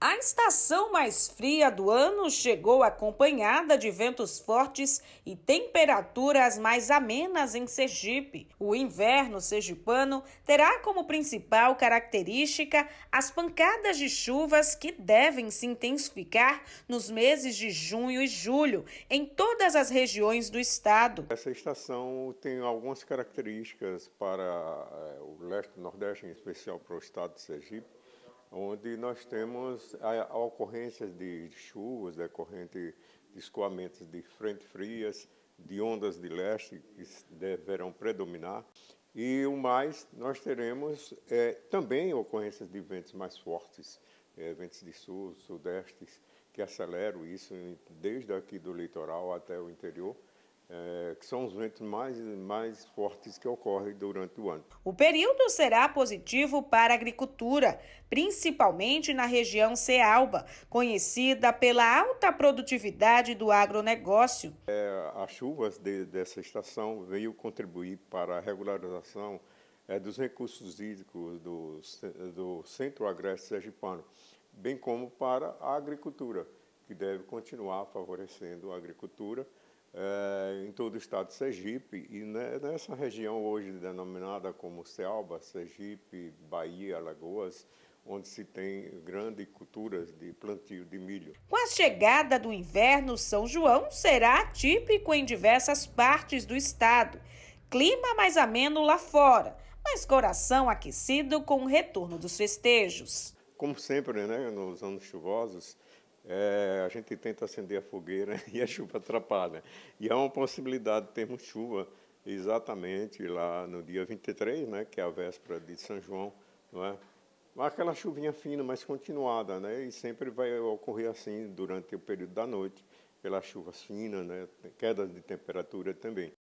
A estação mais fria do ano chegou acompanhada de ventos fortes e temperaturas mais amenas em Sergipe. O inverno sergipano terá como principal característica as pancadas de chuvas que devem se intensificar nos meses de junho e julho em todas as regiões do estado. Essa estação tem algumas características para eh, o leste e nordeste, em especial para o estado de Sergipe onde nós temos a, a ocorrências de, chuvas decorrente de escoamentos de frente frias, de ondas de leste que deverão predominar. E o mais, nós teremos é, também ocorrências de ventos mais fortes, é, ventos de sul, sudestes, que aceleram isso desde aqui do litoral até o interior é, que são os ventos mais, mais fortes que ocorrem durante o ano. O período será positivo para a agricultura, principalmente na região Cealba, conhecida pela alta produtividade do agronegócio. É, as chuvas de, dessa estação veio contribuir para a regularização é, dos recursos hídricos do, do Centro Agreste Sergipano, bem como para a agricultura, que deve continuar favorecendo a agricultura todo o estado de Sergipe, e né, nessa região hoje denominada como Selva, Sergipe, Bahia, Alagoas, onde se tem grandes culturas de plantio de milho. Com a chegada do inverno, São João será típico em diversas partes do estado. Clima mais ameno lá fora, mas coração aquecido com o retorno dos festejos. Como sempre, né, nos anos chuvosos, é, a gente tenta acender a fogueira e a chuva atrapalha. E há uma possibilidade de termos chuva exatamente lá no dia 23, né, que é a véspera de São João, não é? Aquela chuvinha fina, mas continuada, né? E sempre vai ocorrer assim durante o período da noite, pela chuvas finas, né? Quedas de temperatura também.